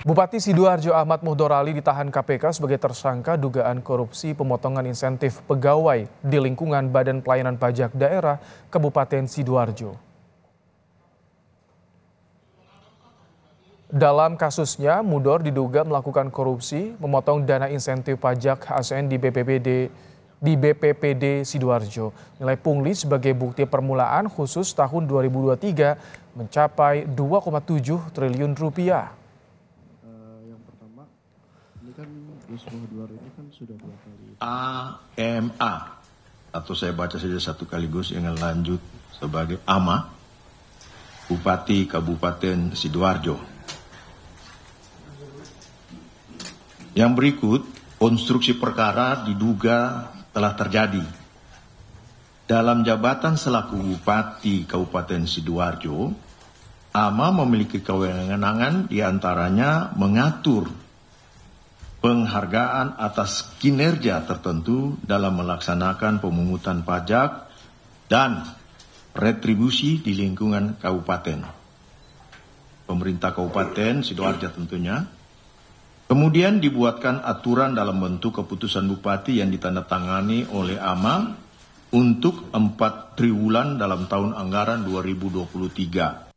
Bupati Sidoarjo Ahmad Muhdorali ditahan KPK sebagai tersangka dugaan korupsi pemotongan insentif pegawai di lingkungan Badan Pelayanan Pajak Daerah Kabupaten Sidoarjo. Dalam kasusnya, Mudor diduga melakukan korupsi, memotong dana insentif pajak ASN di BPPD di BPPD Sidoarjo. Nilai pungli sebagai bukti permulaan khusus tahun 2023 mencapai 2,7 triliun rupiah ini kan Gus ini kan sudah dua kali. AMA atau saya baca saja satu kali Gus, yang lanjut sebagai AMA Bupati Kabupaten Sidoarjo. Yang berikut, konstruksi perkara diduga telah terjadi dalam jabatan selaku Bupati Kabupaten Sidoarjo, AMA memiliki kewenangan diantaranya mengatur penghargaan atas kinerja tertentu dalam melaksanakan pemungutan pajak dan retribusi di lingkungan kabupaten. Pemerintah kabupaten Sidoarjo tentunya. Kemudian dibuatkan aturan dalam bentuk keputusan bupati yang ditandatangani oleh AMA untuk 4 triwulan dalam tahun anggaran 2023